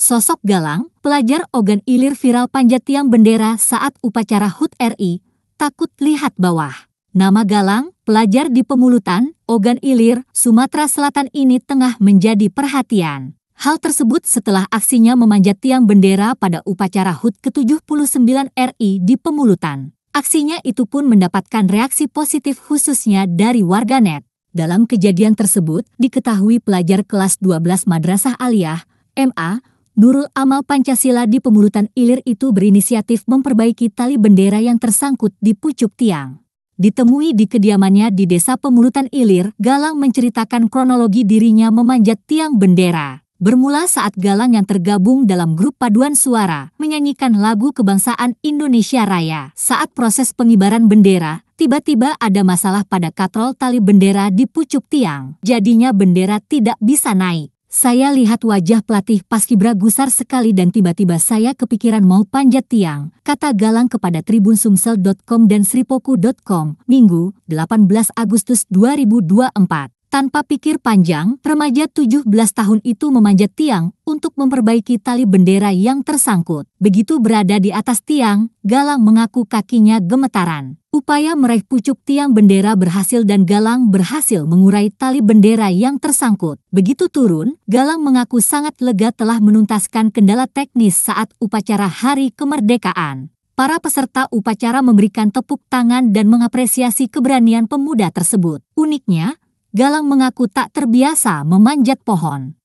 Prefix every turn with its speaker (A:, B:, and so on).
A: Sosok Galang, pelajar Ogan Ilir viral panjat tiang bendera saat upacara HUT RI, takut lihat bawah. Nama Galang, pelajar di Pemulutan, Ogan Ilir, Sumatera Selatan ini tengah menjadi perhatian. Hal tersebut setelah aksinya memanjat tiang bendera pada upacara HUT ke-79 RI di Pemulutan. Aksinya itu pun mendapatkan reaksi positif khususnya dari warganet. Dalam kejadian tersebut, diketahui pelajar kelas 12 Madrasah Aliyah, MA, Nurul Amal Pancasila di Pemulutan Ilir itu berinisiatif memperbaiki tali bendera yang tersangkut di pucuk tiang. Ditemui di kediamannya di Desa Pemulutan Ilir, Galang menceritakan kronologi dirinya memanjat tiang bendera. Bermula saat Galang yang tergabung dalam grup paduan suara menyanyikan lagu kebangsaan Indonesia Raya. Saat proses pengibaran bendera, tiba-tiba ada masalah pada katrol tali bendera di pucuk tiang. Jadinya bendera tidak bisa naik. Saya lihat wajah pelatih Paskibra gusar sekali dan tiba-tiba saya kepikiran mau panjat tiang, kata Galang kepada tribunsumsel.com dan sripoku.com, Minggu, 18 Agustus 2024. Tanpa pikir panjang, remaja 17 tahun itu memanjat tiang untuk memperbaiki tali bendera yang tersangkut. Begitu berada di atas tiang, Galang mengaku kakinya gemetaran. Upaya meraih pucuk tiang bendera berhasil dan Galang berhasil mengurai tali bendera yang tersangkut. Begitu turun, Galang mengaku sangat lega telah menuntaskan kendala teknis saat upacara Hari Kemerdekaan. Para peserta upacara memberikan tepuk tangan dan mengapresiasi keberanian pemuda tersebut. Uniknya, Galang mengaku tak terbiasa memanjat pohon.